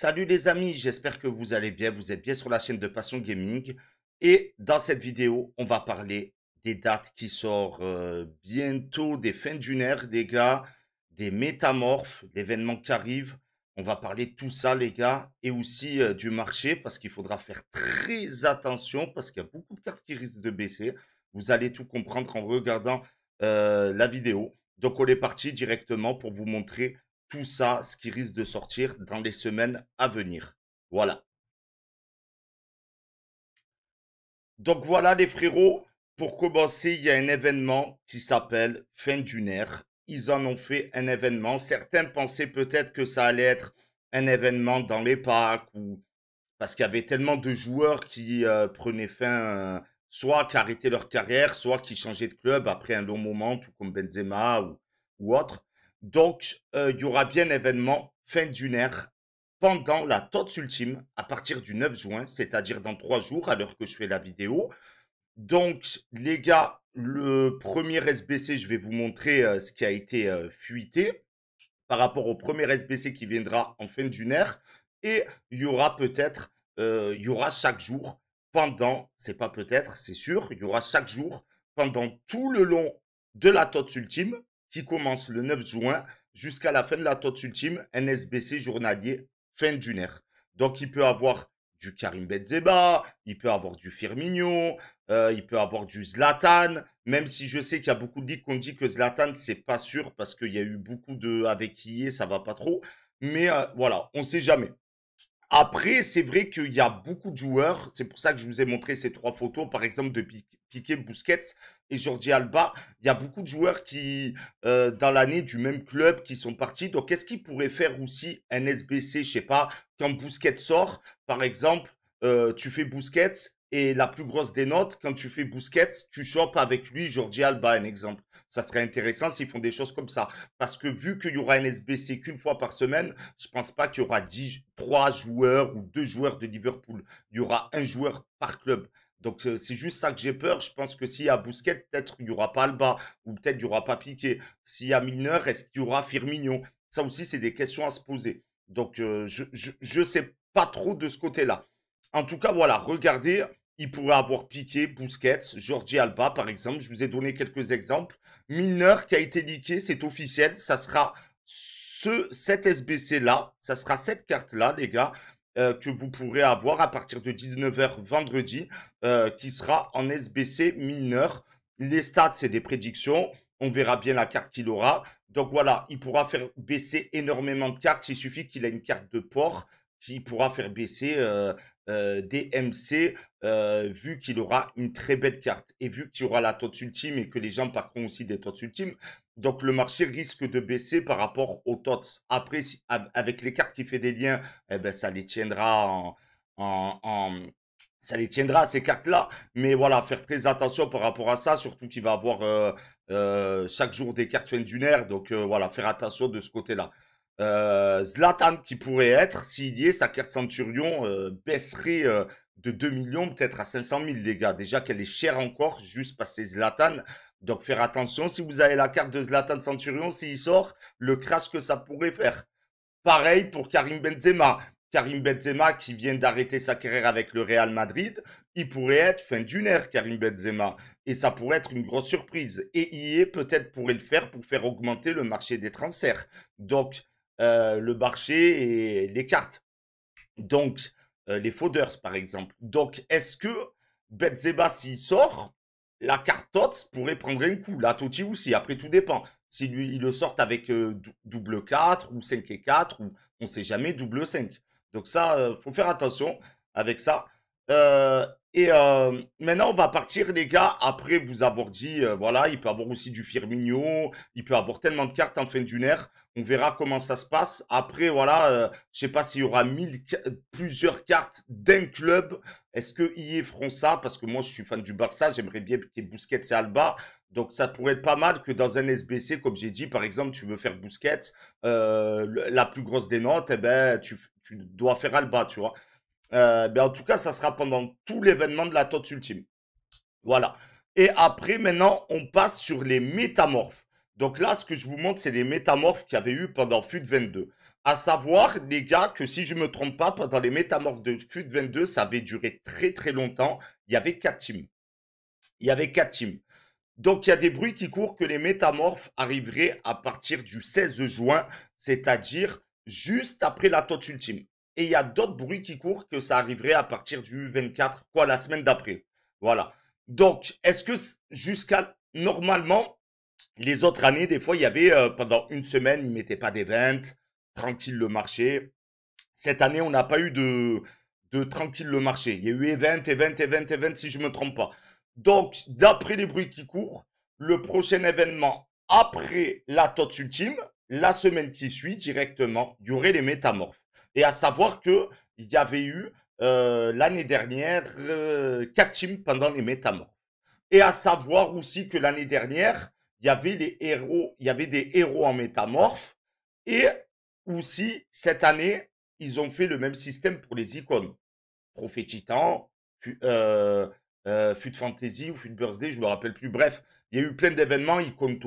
Salut les amis, j'espère que vous allez bien, vous êtes bien sur la chaîne de Passion Gaming et dans cette vidéo, on va parler des dates qui sortent euh, bientôt, des fins d'une ère les gars, des métamorphes, l'événement qui arrive, on va parler de tout ça les gars et aussi euh, du marché parce qu'il faudra faire très attention parce qu'il y a beaucoup de cartes qui risquent de baisser, vous allez tout comprendre en regardant euh, la vidéo. Donc on est parti directement pour vous montrer tout ça, ce qui risque de sortir dans les semaines à venir. Voilà. Donc voilà les frérots, pour commencer, il y a un événement qui s'appelle Fin d'une ère. Ils en ont fait un événement. Certains pensaient peut-être que ça allait être un événement dans les packs ou parce qu'il y avait tellement de joueurs qui euh, prenaient fin, euh, soit qui arrêtaient leur carrière, soit qui changeaient de club après un long moment, tout comme Benzema ou autre. Donc, euh, il y aura bien événement fin d'une ère pendant la TOTS ultime à partir du 9 juin, c'est-à-dire dans trois jours à l'heure que je fais la vidéo. Donc, les gars, le premier SBC, je vais vous montrer euh, ce qui a été euh, fuité par rapport au premier SBC qui viendra en fin d'une ère. Et il y aura peut-être, il y aura chaque jour pendant, c'est pas peut-être, c'est sûr, il y aura chaque jour pendant tout le long de la TOTS ultime, qui commence le 9 juin jusqu'à la fin de la tote ultime, NSBC journalier fin d'une ère. Donc il peut avoir du Karim Benzema, il peut avoir du Firmino, euh, il peut avoir du Zlatan, même si je sais qu'il y a beaucoup de ligues qu'on dit que Zlatan, c'est pas sûr parce qu'il y a eu beaucoup de avec qui ça va pas trop. Mais euh, voilà, on sait jamais. Après, c'est vrai qu'il y a beaucoup de joueurs. C'est pour ça que je vous ai montré ces trois photos, par exemple, de Piqué, Busquets et Jordi Alba. Il y a beaucoup de joueurs qui, euh, dans l'année du même club, qui sont partis. Donc, est-ce qu'ils pourraient faire aussi un SBC Je sais pas, quand Busquets sort, par exemple, euh, tu fais Busquets et la plus grosse des notes, quand tu fais Busquets, tu chopes avec lui Jordi Alba, un exemple. Ça serait intéressant s'ils font des choses comme ça. Parce que vu qu'il y aura un SBC qu'une fois par semaine, je pense pas qu'il y aura 10, 3 joueurs ou 2 joueurs de Liverpool. Il y aura un joueur par club. Donc euh, c'est juste ça que j'ai peur. Je pense que s'il y a Busquets, peut-être il n'y aura pas Alba ou peut-être il n'y aura pas Piqué. S'il y a Milner, est-ce qu'il y aura Firmino Ça aussi, c'est des questions à se poser. Donc euh, je ne je, je sais pas trop de ce côté-là. En tout cas, voilà, regardez, il pourrait avoir piqué Busquets, Jordi Alba par exemple. Je vous ai donné quelques exemples. Mineur qui a été liqué, c'est officiel. Ça sera ce, cette SBC-là, ça sera cette carte-là, les gars, euh, que vous pourrez avoir à partir de 19h vendredi, euh, qui sera en SBC mineur. Les stats, c'est des prédictions. On verra bien la carte qu'il aura. Donc voilà, il pourra faire baisser énormément de cartes. Il suffit qu'il ait une carte de port qui pourra faire baisser euh, euh, DMC, euh, vu qu'il aura une très belle carte et vu qu'il y aura la TOTS ultime et que les gens parcourent aussi des TOTS ultimes, donc le marché risque de baisser par rapport aux TOTS. Après, avec les cartes qui fait des liens, eh ben, ça les tiendra ça les tiendra ces cartes-là. Mais voilà, faire très attention par rapport à ça, surtout qu'il va avoir euh, chaque jour des cartes fin heure Donc voilà, faire attention de ce côté-là. Euh, Zlatan qui pourrait être, s'il y est, sa carte Centurion euh, baisserait euh, de 2 millions peut-être à 500 000 les gars. Déjà qu'elle est chère encore, juste passer Zlatan. Donc faire attention, si vous avez la carte de Zlatan Centurion, s'il sort, le crash que ça pourrait faire. Pareil pour Karim Benzema. Karim Benzema qui vient d'arrêter sa carrière avec le Real Madrid, il pourrait être fin d'une ère Karim Benzema et ça pourrait être une grosse surprise. Et est peut-être pourrait le faire pour faire augmenter le marché des transferts. Donc euh, le marché et les cartes. Donc, euh, les folders, par exemple. Donc, est-ce que Benzema, s'il sort, la carte TOTS pourrait prendre un coup La Toti aussi, après tout dépend. s'il le sort avec euh, double 4 ou 5 et 4 ou on sait jamais, double 5. Donc ça, faut faire attention avec ça. Et euh, maintenant, on va partir, les gars, après vous avoir dit, euh, voilà, il peut avoir aussi du Firmino, il peut avoir tellement de cartes en fin d'une ère. On verra comment ça se passe. Après, voilà, euh, je sais pas s'il y aura mille, plusieurs cartes d'un club. Est-ce que y e feront ça Parce que moi, je suis fan du Barça, j'aimerais bien que y Busquets et Alba. Donc, ça pourrait être pas mal que dans un SBC, comme j'ai dit, par exemple, tu veux faire Busquets, euh, la plus grosse des notes, eh ben, tu, tu dois faire Alba, tu vois. Euh, ben en tout cas, ça sera pendant tout l'événement de la tote ultime. Voilà. Et après, maintenant, on passe sur les métamorphes. Donc là, ce que je vous montre, c'est les métamorphes qu'il y avait eu pendant FUT 22. À savoir, les gars, que si je ne me trompe pas, pendant les métamorphes de FUT 22, ça avait duré très très longtemps. Il y avait quatre teams. Il y avait quatre teams. Donc il y a des bruits qui courent que les métamorphes arriveraient à partir du 16 juin, c'est-à-dire juste après la tote ultime. Et il y a d'autres bruits qui courent que ça arriverait à partir du 24, quoi, la semaine d'après. Voilà. Donc, est-ce que jusqu'à normalement, les autres années, des fois, il y avait euh, pendant une semaine, ils mettaient pas ventes tranquille le marché. Cette année, on n'a pas eu de, de tranquille le marché. Il y a eu event, event, et event, si je ne me trompe pas. Donc, d'après les bruits qui courent, le prochain événement après la TOTS ultime, la semaine qui suit directement, il y aurait les métamorphes. Et à savoir qu'il y avait eu euh, l'année dernière 4 euh, teams pendant les métamorphes. Et à savoir aussi que l'année dernière, il y avait des héros en Métamorphes. Et aussi cette année, ils ont fait le même système pour les icônes. Prophétitan, Titan, euh, Fut Fantasy ou Fut Birthday, je me rappelle plus. Bref, il y a eu plein d'événements, icônes,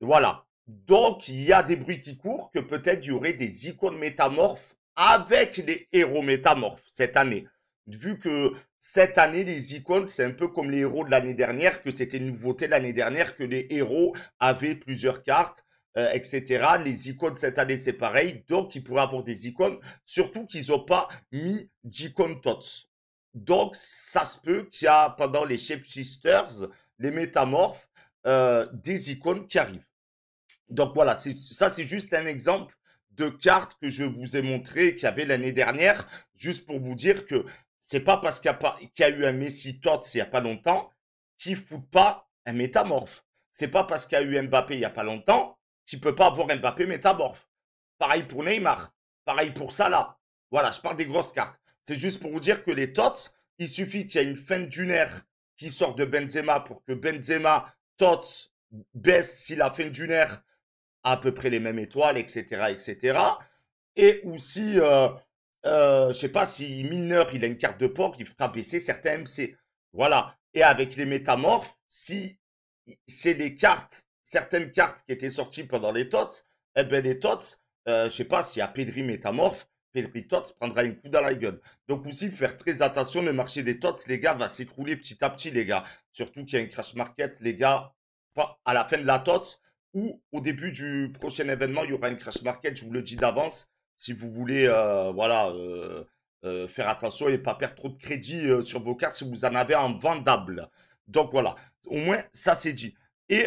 voilà. Donc, il y a des bruits qui courent que peut-être il y aurait des icônes métamorphes avec les héros métamorphes cette année. Vu que cette année, les icônes, c'est un peu comme les héros de l'année dernière, que c'était une nouveauté l'année dernière, que les héros avaient plusieurs cartes, euh, etc. Les icônes cette année, c'est pareil. Donc, ils pourraient avoir des icônes, surtout qu'ils n'ont pas mis d'icônes tots. Donc, ça se peut qu'il y a, pendant les Sisters les métamorphes, euh, des icônes qui arrivent. Donc voilà, ça c'est juste un exemple de carte que je vous ai montré qu'il y avait l'année dernière, juste pour vous dire que c'est pas parce qu'il y, y, a eu un Messi Tots il y a pas longtemps ne fout pas un métamorphe. C'est pas parce qu'il y a eu Mbappé il y a pas longtemps qu'il peut pas avoir Mbappé métamorphe. Pareil pour Neymar, pareil pour Salah. Voilà, je parle des grosses cartes. C'est juste pour vous dire que les Tots, il suffit qu'il y ait une fin d'une ère qui sort de Benzema pour que Benzema, Tots, baisse si la fin d'une ère à peu près les mêmes étoiles, etc., etc. Et aussi, je euh, ne euh, je sais pas, si Milner, il a une carte de porc, il fera baisser certains MC. Voilà. Et avec les métamorphes, si c'est les cartes, certaines cartes qui étaient sorties pendant les TOTS, eh ben les TOTS, euh, je sais pas, s'il y a Pedri métamorphe, Pedri TOTS prendra une coup dans la gueule. Donc aussi, faire très attention, le marché des TOTS, les gars, va s'écrouler petit à petit, les gars. Surtout qu'il y a un crash market, les gars, à la fin de la TOTS, ou au début du prochain événement, il y aura une crash market, je vous le dis d'avance, si vous voulez euh, voilà, euh, euh, faire attention et pas perdre trop de crédit sur vos cartes si vous en avez en vendable. Donc voilà, au moins ça c'est dit. Et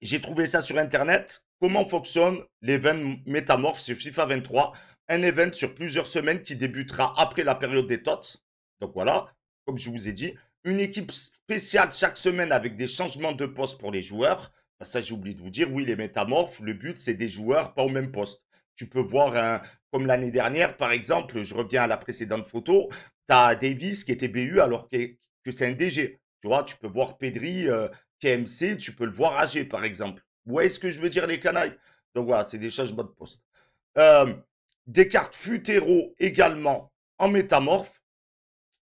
j'ai trouvé ça sur Internet, comment fonctionne l'event Métamorph sur FIFA 23, un event sur plusieurs semaines qui débutera après la période des TOTS. Donc voilà, comme je vous ai dit, une équipe spéciale chaque semaine avec des changements de poste pour les joueurs ah, ça, j'ai oublié de vous dire, oui, les métamorphes, le but, c'est des joueurs pas au même poste. Tu peux voir, comme l'année dernière, par exemple, je reviens à la précédente photo, tu as Davis qui était BU alors que, c'est un DG. Tu vois, tu peux voir Pedri, TMC, euh, tu peux le voir AG, par exemple. Où est-ce que je veux dire les canailles Donc voilà, c'est des changements de poste. Euh, des cartes futéro également en métamorphe.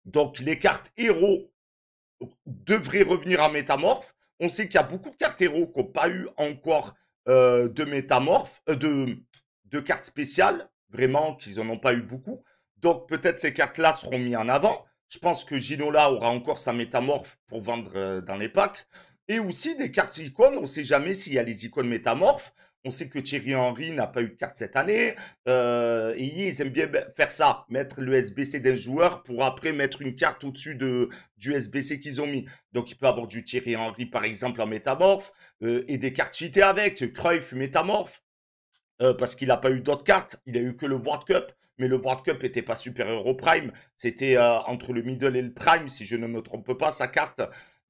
Donc les cartes héros devraient revenir en métamorphes on sait qu'il y a beaucoup de cartes héros qui n'ont pas eu encore euh, de métamorphes, euh, de, de cartes spéciales, vraiment, qu'ils n'en ont pas eu beaucoup. Donc peut-être ces cartes-là seront mises en avant. Je pense que Ginola aura encore sa métamorphe pour vendre euh, dans les packs. Et aussi des cartes icônes, on ne sait jamais s'il y a les icônes métamorphes. On sait que Thierry Henry n'a pas eu de carte cette année. Euh, et ils aiment bien ben, faire ça, mettre le SBC d'un joueur pour après mettre une carte au-dessus de, du SBC qu'ils ont mis. Donc il peut avoir du Thierry Henry par exemple en métamorphe euh, et des cartes cheatées avec. Cruyff métamorphe euh, parce qu'il n'a pas eu d'autres cartes. Il a eu que le World Cup mais le World Cup n'était pas supérieur au Prime. C'était entre le Middle et le Prime, si je ne me trompe pas, sa carte.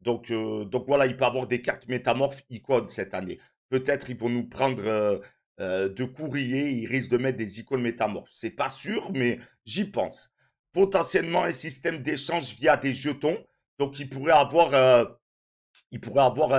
Donc, donc voilà, il peut avoir des cartes métamorphes icônes cette année. Peut-être ils vont nous prendre euh, euh, de courrier, ils risquent de mettre des icônes métamorphes. C'est pas sûr, mais j'y pense. Potentiellement un système d'échange via des jetons. Donc ils pourraient avoir, euh, ils pourraient avoir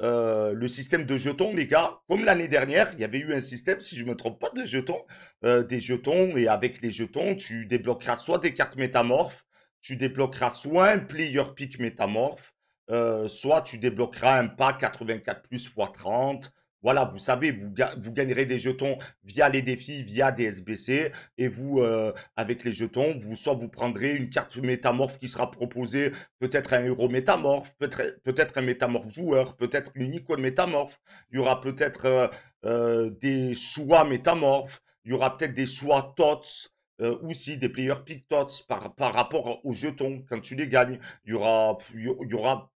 euh, le système de jetons, les gars. Comme l'année dernière, il y avait eu un système, si je me trompe pas, de jetons, des jetons. Et avec les jetons, tu débloqueras soit des cartes métamorphes, tu débloqueras soit un player pick métamorphe, euh, soit tu débloqueras un pack 84 plus x 30. Voilà, vous savez, vous, gagnerez des jetons via les défis, via des SBC, et vous, euh, avec les jetons, vous soit vous prendrez une carte métamorphe qui sera proposée, peut-être un héros métamorphe, peut-être peut un métamorphe joueur, peut-être une icône métamorphe. Il y aura peut-être euh, des choix métamorphes, il y aura peut-être des choix tots. Euh, aussi des players pick tots par, par rapport aux jetons quand tu les gagnes. Il y aura, il y aura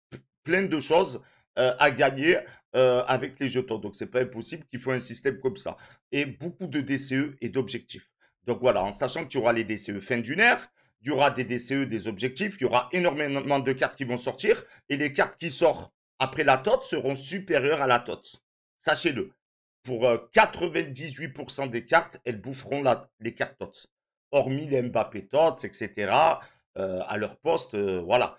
plein de choses euh, à gagner euh, avec les jetons. Donc, ce n'est pas impossible qu'il faut un système comme ça. Et beaucoup de DCE et d'objectifs. Donc voilà, en sachant qu'il y aura les DCE fin d'une ère, il y aura des DCE, des objectifs, il y aura énormément de cartes qui vont sortir, et les cartes qui sortent après la TOT seront supérieures à la TOT. Sachez-le, pour 98% euh, des cartes, elles boufferont les cartes TOTS. Hormis les Mbappé TOTS, etc., à leur poste, voilà.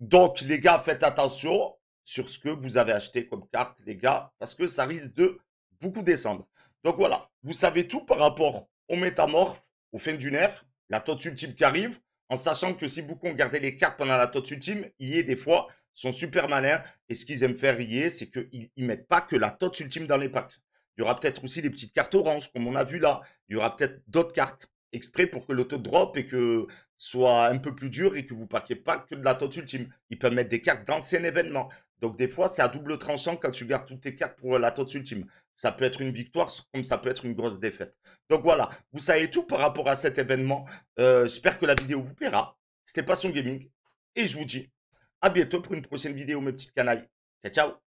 Donc, les gars, faites attention sur ce que vous avez acheté comme carte, les gars, parce que ça risque de beaucoup descendre. Donc voilà, vous savez tout par rapport au métamorphes, au fin du nerf, la tote ultime qui arrive, en sachant que si beaucoup ont gardé les cartes pendant la tote ultime, est des fois, sont super malins. Et ce qu'ils aiment faire hier, c'est qu'ils ne mettent pas que la tote ultime dans les packs. Il y aura peut-être aussi des petites cartes oranges, comme on a vu là. Il y aura peut-être d'autres cartes exprès pour que l'auto drop et que soit un peu plus dur et que vous ne parquiez pas que de la tote ultime. Ils peuvent mettre des cartes d'anciens événements. Donc des fois, c'est à double tranchant quand tu gardes toutes tes cartes pour la tote ultime. Ça peut être une victoire comme ça peut être une grosse défaite. Donc voilà, vous savez tout par rapport à cet événement. Euh, j'espère que la vidéo vous plaira. C'était Passion Gaming et je vous dis à bientôt pour une prochaine vidéo mes petites canailles. Ciao, ciao